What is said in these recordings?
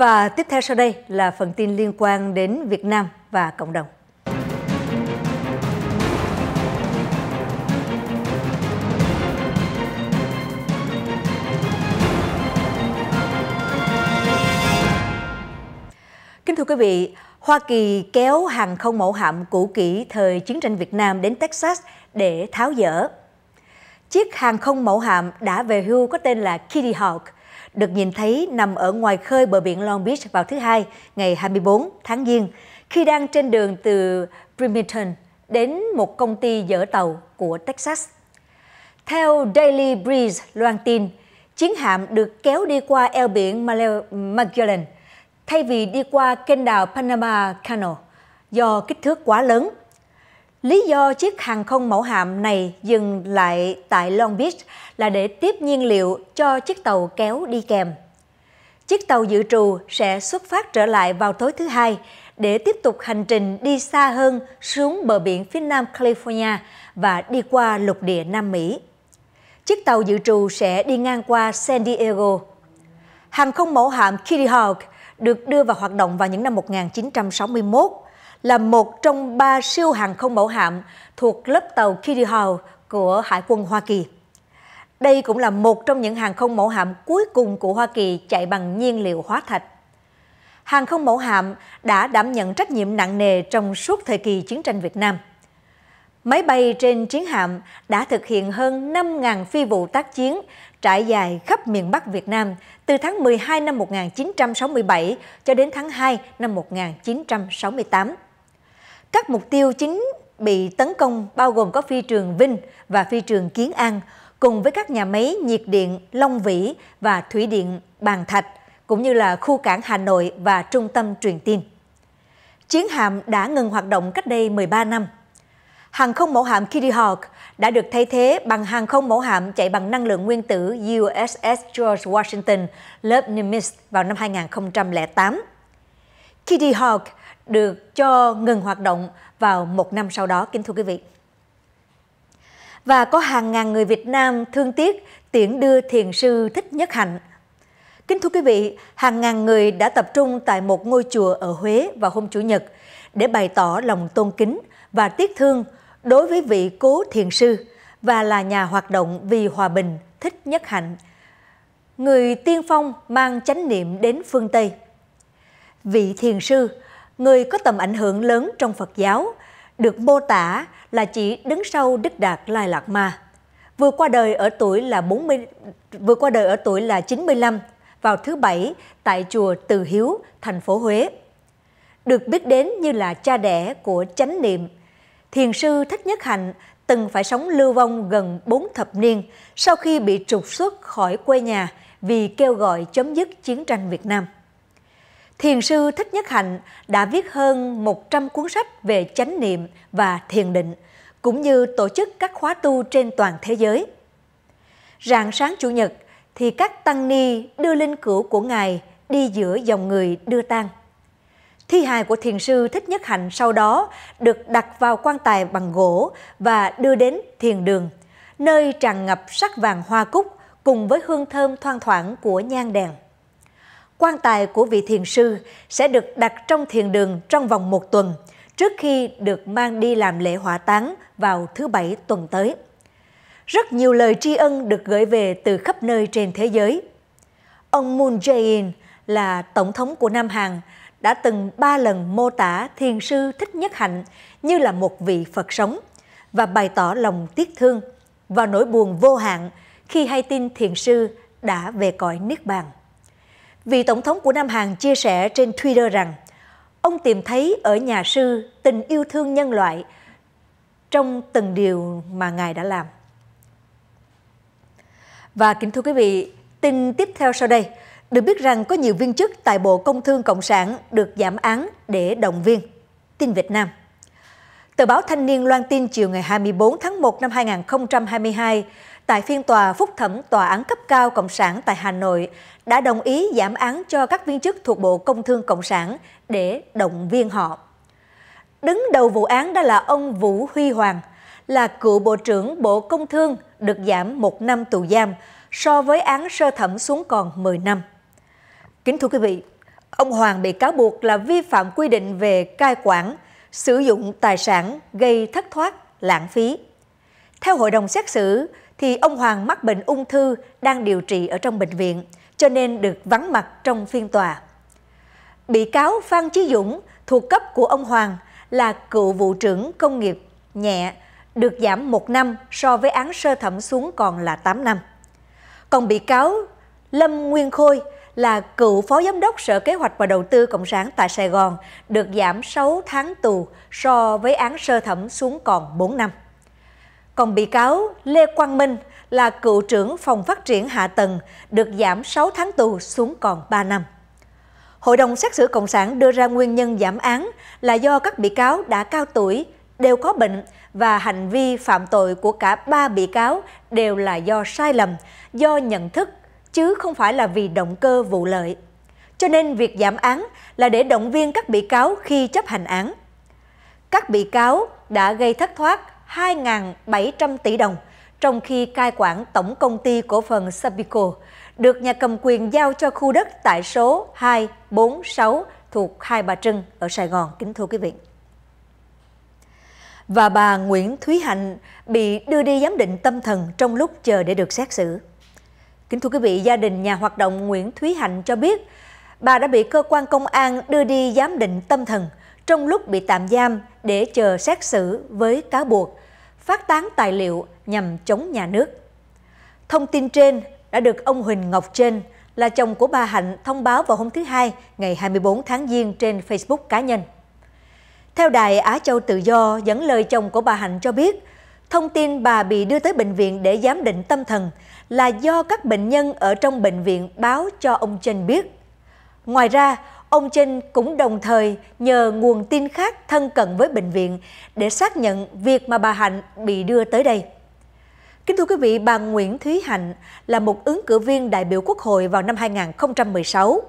Và tiếp theo sau đây là phần tin liên quan đến Việt Nam và cộng đồng. Kính thưa quý vị, Hoa Kỳ kéo hàng không mẫu hạm cũ kỹ thời chiến tranh Việt Nam đến Texas để tháo dỡ. Chiếc hàng không mẫu hạm đã về hưu có tên là Kitty Hawk – được nhìn thấy nằm ở ngoài khơi bờ biển Long Beach vào thứ Hai, ngày 24 tháng Giêng, khi đang trên đường từ Bremerton đến một công ty dỡ tàu của Texas. Theo Daily Breeze loan tin, chiến hạm được kéo đi qua eo biển Magellan thay vì đi qua kênh đào Panama Canal do kích thước quá lớn Lý do chiếc hàng không mẫu hạm này dừng lại tại Long Beach là để tiếp nhiên liệu cho chiếc tàu kéo đi kèm. Chiếc tàu dự trù sẽ xuất phát trở lại vào tối thứ hai để tiếp tục hành trình đi xa hơn xuống bờ biển phía nam California và đi qua lục địa Nam Mỹ. Chiếc tàu dự trù sẽ đi ngang qua San Diego. Hàng không mẫu hạm Kitty Hawk được đưa vào hoạt động vào những năm 1961 là một trong ba siêu hàng không mẫu hạm thuộc lớp tàu Kitty Hawk của Hải quân Hoa Kỳ. Đây cũng là một trong những hàng không mẫu hạm cuối cùng của Hoa Kỳ chạy bằng nhiên liệu hóa thạch. Hàng không mẫu hạm đã đảm nhận trách nhiệm nặng nề trong suốt thời kỳ chiến tranh Việt Nam. Máy bay trên chiến hạm đã thực hiện hơn 5.000 phi vụ tác chiến trải dài khắp miền Bắc Việt Nam từ tháng 12 năm 1967 cho đến tháng 2 năm 1968. Các mục tiêu chính bị tấn công bao gồm có phi trường Vinh và phi trường Kiến An, cùng với các nhà máy nhiệt điện Long Vĩ và Thủy điện Bàn Thạch, cũng như là khu cảng Hà Nội và trung tâm truyền tin. Chiến hạm đã ngừng hoạt động cách đây 13 năm. Hàng không mẫu hạm Kitty Hawk đã được thay thế bằng hàng không mẫu hạm chạy bằng năng lượng nguyên tử USS George Washington lớp Nimitz vào năm 2008. Kitty Hawk được cho ngừng hoạt động vào một năm sau đó, kính thưa quý vị. Và có hàng ngàn người Việt Nam thương tiếc tiễn đưa thiền sư Thích Nhất Hạnh. Kính thưa quý vị, hàng ngàn người đã tập trung tại một ngôi chùa ở Huế vào hôm Chủ nhật để bày tỏ lòng tôn kính và tiếc thương đối với vị cố thiền sư và là nhà hoạt động vì hòa bình Thích Nhất Hạnh, người tiên phong mang chánh niệm đến phương Tây. Vị thiền sư người có tầm ảnh hưởng lớn trong Phật giáo, được mô Tả là chỉ đứng sau Đức Đạt Lai Lạt Ma. Vừa qua đời ở tuổi là 40 vừa qua đời ở tuổi là 95 vào thứ bảy tại chùa Từ Hiếu, thành phố Huế. Được biết đến như là cha đẻ của chánh niệm, thiền sư Thích Nhất Hạnh từng phải sống lưu vong gần 4 thập niên sau khi bị trục xuất khỏi quê nhà vì kêu gọi chấm dứt chiến tranh Việt Nam. Thiền sư Thích Nhất Hạnh đã viết hơn 100 cuốn sách về chánh niệm và thiền định, cũng như tổ chức các khóa tu trên toàn thế giới. Rạng sáng Chủ nhật thì các tăng ni đưa linh cữu của Ngài đi giữa dòng người đưa tang. Thi hài của thiền sư Thích Nhất Hạnh sau đó được đặt vào quan tài bằng gỗ và đưa đến thiền đường, nơi tràn ngập sắc vàng hoa cúc cùng với hương thơm thoang thoảng của nhang đèn quan tài của vị thiền sư sẽ được đặt trong thiền đường trong vòng một tuần trước khi được mang đi làm lễ hỏa táng vào thứ Bảy tuần tới. Rất nhiều lời tri ân được gửi về từ khắp nơi trên thế giới. Ông Moon Jae-in là tổng thống của Nam Hàn đã từng ba lần mô tả thiền sư Thích Nhất Hạnh như là một vị Phật sống và bày tỏ lòng tiếc thương và nỗi buồn vô hạn khi hay tin thiền sư đã về cõi Niết Bàn. Vị Tổng thống của Nam Hàn chia sẻ trên Twitter rằng ông tìm thấy ở nhà sư tình yêu thương nhân loại trong từng điều mà Ngài đã làm. Và kính thưa quý vị, tin tiếp theo sau đây. Được biết rằng có nhiều viên chức tại Bộ Công Thương Cộng sản được giảm án để động viên. Tin Việt Nam Tờ báo Thanh niên loan tin chiều ngày 24 tháng 1 năm 2022 tại phiên tòa phúc thẩm Tòa án cấp cao Cộng sản tại Hà Nội đã đồng ý giảm án cho các viên chức thuộc Bộ Công Thương Cộng sản để động viên họ. Đứng đầu vụ án đó là ông Vũ Huy Hoàng, là cựu Bộ trưởng Bộ Công Thương được giảm một năm tù giam so với án sơ thẩm xuống còn 10 năm. Kính thưa quý vị, ông Hoàng bị cáo buộc là vi phạm quy định về cai quản, sử dụng tài sản gây thất thoát, lãng phí. Theo hội đồng xét xử, thì ông Hoàng mắc bệnh ung thư đang điều trị ở trong bệnh viện, cho nên được vắng mặt trong phiên tòa. Bị cáo Phan Chí Dũng thuộc cấp của ông Hoàng là cựu vụ trưởng công nghiệp nhẹ được giảm 1 năm so với án sơ thẩm xuống còn là 8 năm. Còn bị cáo Lâm Nguyên Khôi là cựu phó giám đốc Sở Kế hoạch và Đầu tư Cộng sản tại Sài Gòn được giảm 6 tháng tù so với án sơ thẩm xuống còn 4 năm. Còn bị cáo Lê Quang Minh là cựu trưởng phòng phát triển hạ tầng được giảm 6 tháng tù xuống còn 3 năm. Hội đồng xét xử Cộng sản đưa ra nguyên nhân giảm án là do các bị cáo đã cao tuổi, đều có bệnh và hành vi phạm tội của cả ba bị cáo đều là do sai lầm, do nhận thức, chứ không phải là vì động cơ vụ lợi. Cho nên việc giảm án là để động viên các bị cáo khi chấp hành án. Các bị cáo đã gây thất thoát 2.700 tỷ đồng, trong khi cai quản Tổng Công ty Cổ phần Sabico được nhà cầm quyền giao cho khu đất tại số 246 thuộc Hai Bà Trưng ở Sài Gòn, kính thưa quý vị. Và bà Nguyễn Thúy Hạnh bị đưa đi giám định tâm thần trong lúc chờ để được xét xử. Kính thưa quý vị, gia đình nhà hoạt động Nguyễn Thúy Hạnh cho biết bà đã bị cơ quan công an đưa đi giám định tâm thần – trong lúc bị tạm giam để chờ xét xử với cáo buộc phát tán tài liệu nhằm chống nhà nước. Thông tin trên đã được ông Huỳnh Ngọc Trên, là chồng của bà Hạnh thông báo vào hôm thứ Hai ngày 24 tháng Giêng trên Facebook cá nhân. Theo đài Á Châu Tự Do dẫn lời chồng của bà Hạnh cho biết, thông tin bà bị đưa tới bệnh viện để giám định tâm thần là do các bệnh nhân ở trong bệnh viện báo cho ông Trên biết. Ngoài ra, Ông Trinh cũng đồng thời nhờ nguồn tin khác thân cận với bệnh viện để xác nhận việc mà bà Hạnh bị đưa tới đây. Kính thưa quý vị, bà Nguyễn Thúy Hạnh là một ứng cử viên đại biểu Quốc hội vào năm 2016.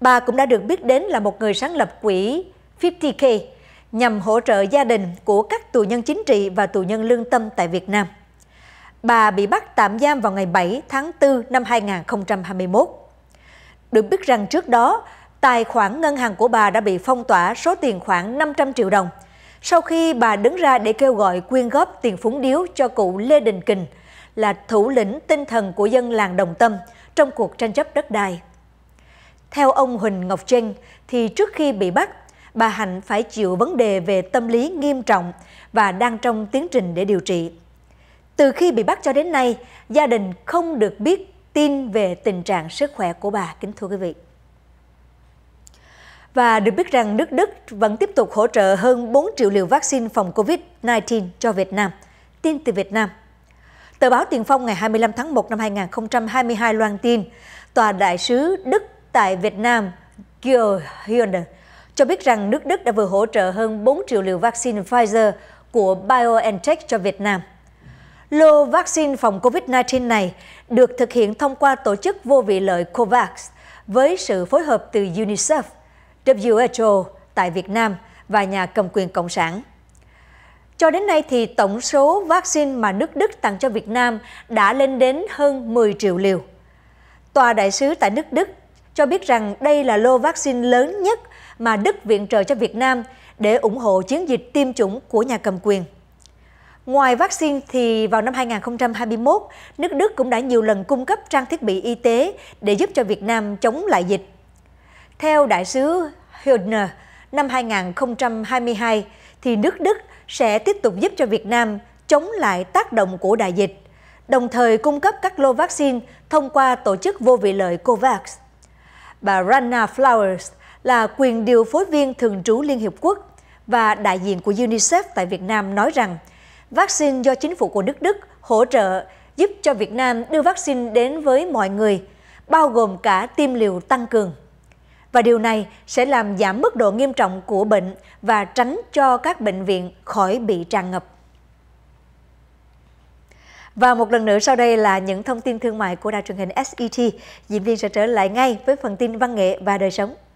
Bà cũng đã được biết đến là một người sáng lập quỹ 50K nhằm hỗ trợ gia đình của các tù nhân chính trị và tù nhân lương tâm tại Việt Nam. Bà bị bắt tạm giam vào ngày 7 tháng 4 năm 2021. Được biết rằng trước đó, tài khoản ngân hàng của bà đã bị phong tỏa số tiền khoảng 500 triệu đồng. Sau khi bà đứng ra để kêu gọi quyên góp tiền phúng điếu cho cụ Lê Đình Kình, là thủ lĩnh tinh thần của dân làng Đồng Tâm trong cuộc tranh chấp đất đai. Theo ông Huỳnh Ngọc Trân, thì trước khi bị bắt, bà Hạnh phải chịu vấn đề về tâm lý nghiêm trọng và đang trong tiến trình để điều trị. Từ khi bị bắt cho đến nay, gia đình không được biết tin về tình trạng sức khỏe của bà, kính thưa quý vị. Và được biết rằng nước Đức vẫn tiếp tục hỗ trợ hơn 4 triệu liều vaccine phòng COVID-19 cho Việt Nam. Tin từ Việt Nam. Tờ báo Tiền Phong ngày 25 tháng 1 năm 2022 loan tin, Tòa đại sứ Đức tại Việt Nam Gil Hynder cho biết rằng nước Đức đã vừa hỗ trợ hơn 4 triệu liều vaccine Pfizer của BioNTech cho Việt Nam. Lô vaccine phòng COVID-19 này được thực hiện thông qua tổ chức vô vị lợi COVAX với sự phối hợp từ UNICEF WHO tại Việt Nam và nhà cầm quyền Cộng sản. Cho đến nay thì tổng số vaccine mà nước Đức tặng cho Việt Nam đã lên đến hơn 10 triệu liều. Tòa đại sứ tại nước Đức cho biết rằng đây là lô vaccine lớn nhất mà Đức viện trợ cho Việt Nam để ủng hộ chiến dịch tiêm chủng của nhà cầm quyền. Ngoài vaccine thì vào năm 2021, nước Đức cũng đã nhiều lần cung cấp trang thiết bị y tế để giúp cho Việt Nam chống lại dịch. Theo đại sứ Hübner năm 2022 thì nước Đức sẽ tiếp tục giúp cho Việt Nam chống lại tác động của đại dịch, đồng thời cung cấp các lô vaccine thông qua tổ chức vô vị lợi COVAX. Bà Rana Flowers là quyền điều phối viên thường trú Liên Hiệp Quốc và đại diện của UNICEF tại Việt Nam nói rằng vaccine do chính phủ của nước Đức hỗ trợ giúp cho Việt Nam đưa vaccine đến với mọi người, bao gồm cả tiêm liều tăng cường và điều này sẽ làm giảm mức độ nghiêm trọng của bệnh và tránh cho các bệnh viện khỏi bị tràn ngập. Và một lần nữa sau đây là những thông tin thương mại của đài truyền hình SET. Diễn viên sẽ trở lại ngay với phần tin văn nghệ và đời sống.